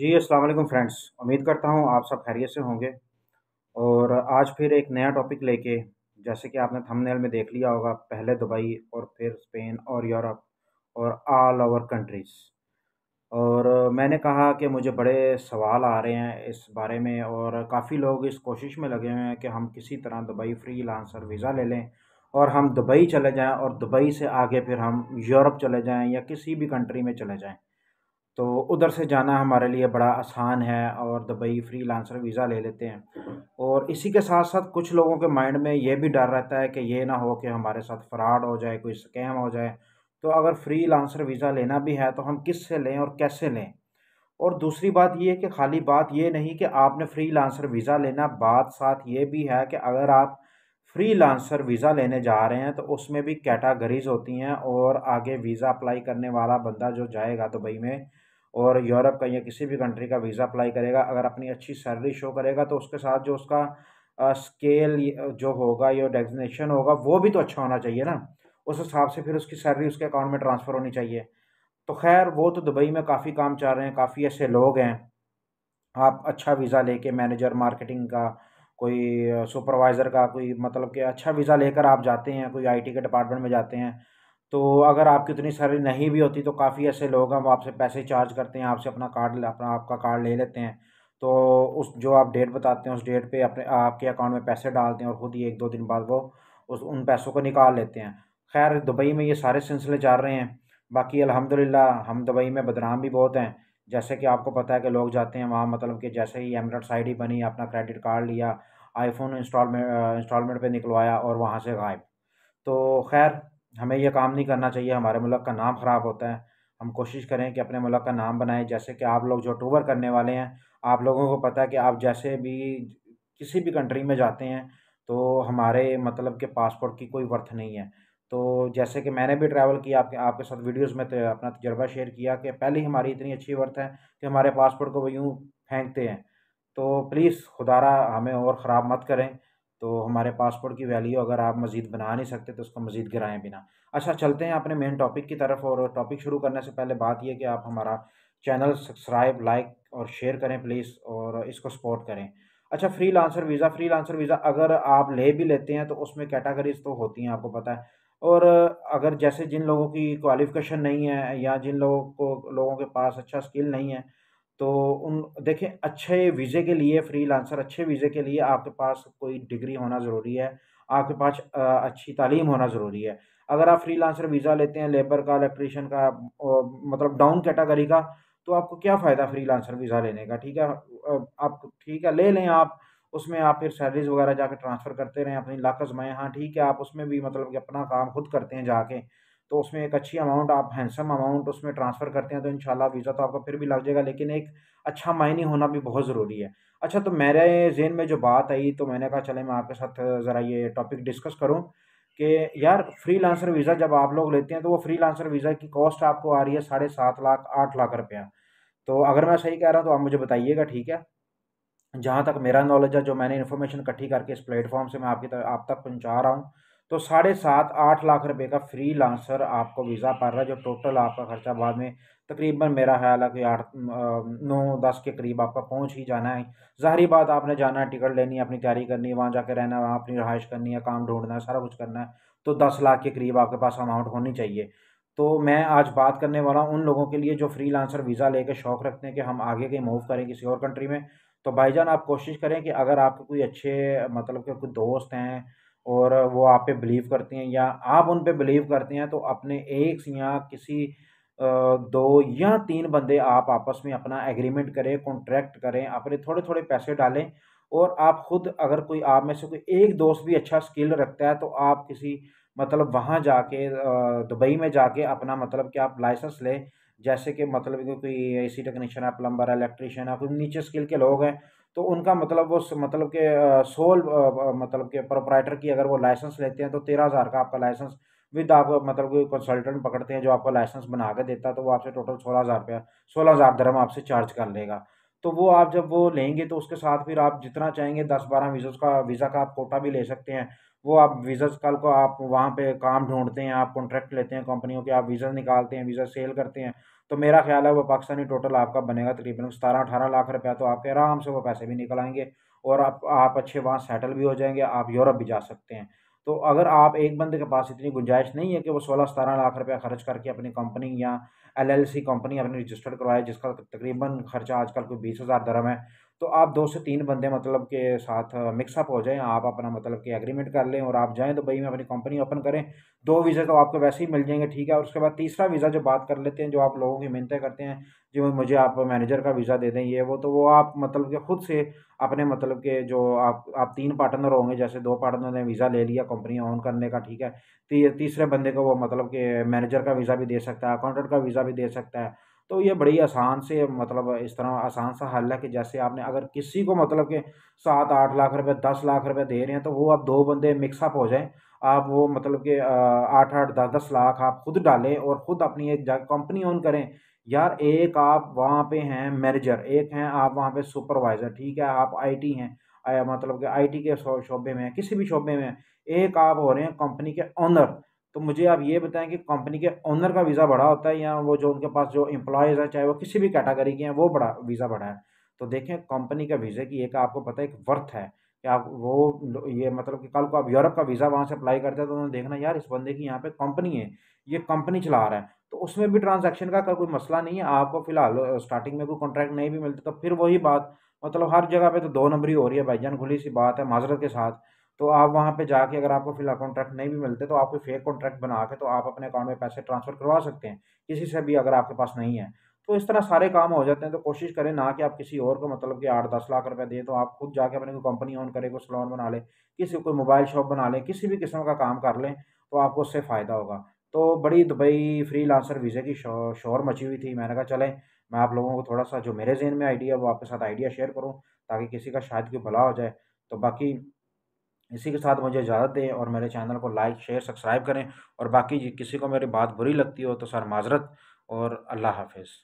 जी अस्सलाम वालेकुम फ्रेंड्स उम्मीद करता हूँ आप सब खैरियत से होंगे और आज फिर एक नया टॉपिक लेके जैसे कि आपने थंबनेल में देख लिया होगा पहले दुबई और फिर स्पेन और यूरोप और ऑल ओवर कंट्रीज़ और मैंने कहा कि मुझे बड़े सवाल आ रहे हैं इस बारे में और काफ़ी लोग इस कोशिश में लगे हुए हैं कि हम किसी तरह दुबई फ्री लांसर वीज़ा ले लें और हम दुबई चले जाएँ और दुबई से आगे फिर हम यूरोप चले जाएँ या किसी भी कंट्री में चले जाएँ तो उधर से जाना हमारे लिए बड़ा आसान है और दुबई फ्री लांसर वीज़ा ले लेते हैं और इसी के साथ साथ कुछ लोगों के माइंड में ये भी डर रहता है कि ये ना हो कि हमारे साथ फ्रॉड हो जाए कोई स्कैम हो जाए तो अगर फ्री लांसर वीज़ा लेना भी है तो हम किस से लें और कैसे लें और दूसरी बात ये कि खाली बात ये नहीं कि आपने फ्री लांसर वीज़ा लेना बात साथ ये भी है कि अगर आप फ्री लांसर वीज़ा लेने जा रहे हैं तो उसमें भी कैटागरीज़ होती हैं और आगे वीज़ा अप्लाई करने वाला बंदा जो जाएगा दुबई में और यूरोप का या किसी भी कंट्री का वीज़ा अप्लाई करेगा अगर अपनी अच्छी सैलरी शो करेगा तो उसके साथ जो उसका स्केल जो होगा या डेजिनेशन होगा वो भी तो अच्छा होना चाहिए ना उस हिसाब से फिर उसकी सैलरी उसके अकाउंट में ट्रांसफ़र होनी चाहिए तो खैर वो तो दुबई में काफ़ी काम चाह रहे हैं काफ़ी ऐसे लोग हैं आप अच्छा वीज़ा लेके मैनेजर मार्केटिंग का कोई सुपरवाइज़र का कोई मतलब कि अच्छा वीज़ा लेकर आप जाते हैं कोई आईटी के डिपार्टमेंट में जाते हैं तो अगर आपकी उतनी सैलरी नहीं भी होती तो काफ़ी ऐसे लोग हैं वो आपसे पैसे चार्ज करते हैं आपसे अपना कार्ड अपना आपका कार्ड ले लेते हैं तो उस जो आप डेट बताते हैं उस डेट पे अपने आपके अकाउंट में पैसे डालते हैं और ख़ुद ही एक दो दिन बाद वो उस उन पैसों को निकाल लेते हैं खैर दुबई में ये सारे सिलसिले चल रहे हैं बाकी अलहमदिल्ला हम दुबई में बदनाम भी बहुत हैं जैसे कि आपको पता है कि लोग जाते हैं वहाँ मतलब कि जैसे ही एमरट्स आई डी बनी अपना क्रेडिट कार्ड लिया आईफोन इंस्टॉलमेंट इंस्टॉलमेंट पर निकलवाया और वहाँ से गायब तो खैर हमें यह काम नहीं करना चाहिए हमारे मुल्क का नाम ख़राब होता है हम कोशिश करें कि अपने मुल्क का नाम बनाएं जैसे कि आप लोग जो टूर करने वाले हैं आप लोगों को पता है कि आप जैसे भी किसी भी कंट्री में जाते हैं तो हमारे मतलब के पासपोर्ट की कोई वर्थ नहीं है तो जैसे कि मैंने भी ट्रैवल किया आपके आपके साथ वीडियोस में तो अपना तजर्बा शेयर किया कि पहले ही हमारी इतनी अच्छी वर्थ है कि हमारे पासपोर्ट को वो यूँ फेंकते हैं तो प्लीज़ खुदारा हमें और ख़राब मत करें तो हमारे पासपोर्ट की वैल्यू अगर आप मज़ीद बना नहीं सकते तो उसको मज़ीद गिराएं बिना अच्छा चलते हैं अपने मेन टॉपिक की तरफ और टॉपिक शुरू करने से पहले बात यह कि आप हमारा चैनल सब्सक्राइब लाइक और शेयर करें प्लीज़ और इसको सपोर्ट करें अच्छा freelancer visa freelancer visa अगर आप ले भी लेते हैं तो उसमें कैटागरीज तो होती हैं आपको पता है और अगर जैसे जिन लोगों की क्वालिफ़िकेशन नहीं है या जिन लोगों को लोगों के पास अच्छा स्किल नहीं है तो उन देखें अच्छे वीज़े के लिए फ्री लांसर अच्छे वीज़े के लिए आपके पास कोई डिग्री होना ज़रूरी है आपके पास अच्छी तालीम होना ज़रूरी है अगर आप फ्री लांसर वीज़ा लेते हैं लेबर का इलेक्ट्रीशियन का मतलब डाउन कैटागरी का तो आपको क्या फ़ायदा फ्री लांसर वीज़ा लेने का ठीक है आप ठीक है ले लें आप उसमें आप फिर सैलरीज वगैरह जाके ट्रांसफ़र करते रहें अपनी लाख में हाँ ठीक है आप उसमें भी मतलब कि अपना काम खुद करते हैं जाके तो उसमें एक अच्छी अमाउंट आप हैंडसम अमाउंट उसमें ट्रांसफ़र करते हैं तो इन वीज़ा तो आपका फिर भी लग जाएगा लेकिन एक अच्छा मायने होना भी बहुत ज़रूरी है अच्छा तो मेरे जेन में जो बात आई तो मैंने कहा चले मैं आपके साथ ज़रा ये टॉपिक डिस्कस करूँ कि यार फ्री लांसर वीज़ा जब आप लोग लेते हैं तो वो फ्री वीज़ा की कॉस्ट आपको आ रही है साढ़े सात लाख आठ लाख रुपया तो अगर मैं सही कह रहा हूँ तो आप मुझे बताइएगा ठीक है जहाँ तक मेरा नॉलेज है जो मैंने इन्फॉर्मेशन इकट्ठी करके इस प्लेटफॉर्म से मैं आपकी आप तक पहुँचा रहा हूँ तो साढ़े सात आठ लाख रुपए का फ्री लांसर आपको वीज़ा पड़ रहा है जो टोटल आपका खर्चा बाद में तकरीबन मेरा ख्याल है कि आठ नौ दस के करीब आपका पहुंच ही जाना है ज़ाहरी बात आपने जाना है टिकट लेनी है अपनी तैयारी करनी है वहाँ जा रहना है वहाँ अपनी रहाइश करनी है काम ढूंढना है सारा कुछ करना है तो दस लाख के करीब आपके पास अमाउंट होनी चाहिए तो मैं आज बात करने वाला हूँ उन लोगों के लिए जो फ्री लांसर वीज़ा ले शौक़ रखते हैं कि हम आगे के मूव करें किसी और कंट्री में तो भाईजान आप कोशिश करें कि अगर आपके कोई अच्छे मतलब के कोई दोस्त हैं और वो आप पे बिलीव करती हैं या आप उन पे बिलीव करते हैं तो अपने एक या किसी दो या तीन बंदे आप आपस में अपना एग्रीमेंट करें कॉन्ट्रैक्ट करें अपने थोड़े थोड़े पैसे डालें और आप खुद अगर कोई आप में से कोई एक दोस्त भी अच्छा स्किल रखता है तो आप किसी मतलब वहाँ जाके दुबई में जाके अपना मतलब कि आप लाइसेंस लें जैसे कि मतलब कि कोई सी टेक्नीशियन है प्लम्बर है इलेक्ट्रीशियन है कोई नीचे स्किल के लोग हैं तो उनका मतलब वो मतलब के सोल मतलब के प्रोपराइटर की अगर वो लाइसेंस लेते हैं तो तेरह हज़ार का आपका लाइसेंस विद आप मतलब कोई कंसल्टेंट पकड़ते हैं जो आपको लाइसेंस बना के देता है तो वो आपसे टोटल सोलह हज़ार रुपया सोलह हज़ार धर्म आपसे चार्ज कर लेगा तो वो आप जब वो लेंगे तो उसके साथ फिर आप जितना चाहेंगे दस बारह वीजा का वीज़ा का आप कोटा भी ले सकते हैं वो आप वीज़ा कल को आप वहाँ पे काम ढूंढते हैं आप कॉन्ट्रैक्ट लेते हैं कंपनियों के आप वीज़ा निकालते हैं वीज़ा सेल करते हैं तो मेरा ख्याल है वो पाकिस्तानी टोटल आपका बनेगा तकरीबन सतारह अठारह लाख रुपया तो आपके आराम से वो पैसे भी निकल आएंगे और आप आप अच्छे वहाँ सेटल भी हो जाएंगे आप यूरोप भी जा सकते हैं तो अगर आप एक बंदे के पास इतनी गुंजाइश नहीं है कि वो सोलह सतारह लाख रुपया खर्च करके अपनी कंपनी या एलएलसी कंपनी अपनी रजिस्टर्ड करवाए जिसका तकरीबन खर्चा आजकल कोई बीस हज़ार दरम है तो आप दो से तीन बंदे मतलब के साथ मिक्सअप हो जाएं आप अपना मतलब कि एग्रीमेंट कर लें और आप जाएं दुबई में अपनी कंपनी ओपन करें दो वीज़ा तो आपको वैसे ही मिल जाएंगे ठीक है और उसके बाद तीसरा वीज़ा जो बात कर लेते हैं जो आप लोगों की मिन्नतें करते हैं जो मुझे आप मैनेजर का वीज़ा दे दें ये वो तो वो आप मतलब कि खुद से अपने मतलब के जो आप आप तीन पार्टनर होंगे जैसे दो पार्टनर ने वीज़ा ले लिया कंपनी ऑन करने का ठीक है ती, तीसरे बंदे को वो मतलब कि मैनेजर का वीज़ा भी दे सकता है अकाउंटेंट का वीज़ा भी दे सकता है तो ये बड़ी आसान से मतलब इस तरह आसान सा हल है कि जैसे आपने अगर किसी को मतलब के सात आठ लाख रुपए दस लाख रुपए दे रहे हैं तो वो आप दो बंदे मिक्सअप हो जाएं आप वो मतलब के आठ आठ दस दस लाख आप खुद डालें और ख़ुद अपनी एक कंपनी ऑन करें यार एक आप वहाँ पे हैं मैनेजर एक हैं आप वहाँ पे सुपरवाइज़र ठीक है आप आईटी हैं मतलब कि आईटी के शोबे में किसी भी शोबे में एक आप हो रहे हैं कंपनी के ऑनर तो मुझे आप ये बताएं कि कंपनी के ओनर का वीज़ा बढ़ा होता है या वो जो उनके पास जो एम्प्लॉयज़ हैं चाहे वो किसी भी कैटेगरी के हैं वो बड़ा वीज़ा बढ़ा है तो देखें कंपनी का वीज़े की एक आपको पता है एक वर्थ है कि आप वो ये मतलब कि कल को आप यूरोप का वीज़ा वहाँ से अप्लाई करते हैं तो उन्होंने देखना यार इस बंदे की यहाँ पर कंपनी है ये कंपनी चला रहा है तो उसमें भी ट्रांजेक्शन का कोई मसला नहीं है आपको फिलहाल स्टार्टिंग में कोई कॉन्ट्रैक्ट नहीं भी मिलता तो फिर वही बात मतलब हर जगह पर तो दो नंबरी हो रही है भाईजान खुली सी बात है माजरत के साथ तो आप वहाँ पे जाके अगर आपको फिलहाल कॉन्ट्रैक्ट नहीं भी मिलते तो आप कोई फेक कॉन्ट्रैक्ट बना के तो आप अपने अकाउंट में पैसे ट्रांसफ़र करवा सकते हैं किसी से भी अगर आपके पास नहीं है तो इस तरह सारे काम हो जाते हैं तो कोशिश करें ना कि आप किसी और को मतलब कि आठ दस लाख रुपए दें तो आप खुद जाके अपनी कोई कंपनी ऑन करें कोई सलोन बना लें किसी कोई मोबाइल शॉप बना लें किसी भी किस्म का काम कर लें तो आपको उससे फ़ायदा होगा तो बड़ी दुबई फ्री लांसर वीज़े की शोर, शोर मची हुई थी मैंने कहा चलें मैं आप लोगों को थोड़ा सा जो मेरे जहन में आइडिया वो आपके साथ आइडिया शेयर करूँ ताकि किसी का शायद कोई भला हो जाए तो बाकी इसी के साथ मुझे इजाज़त दें और मेरे चैनल को लाइक शेयर सब्सक्राइब करें और बाकी किसी को मेरी बात बुरी लगती हो तो सर माजरत और अल्लाह हाफिज़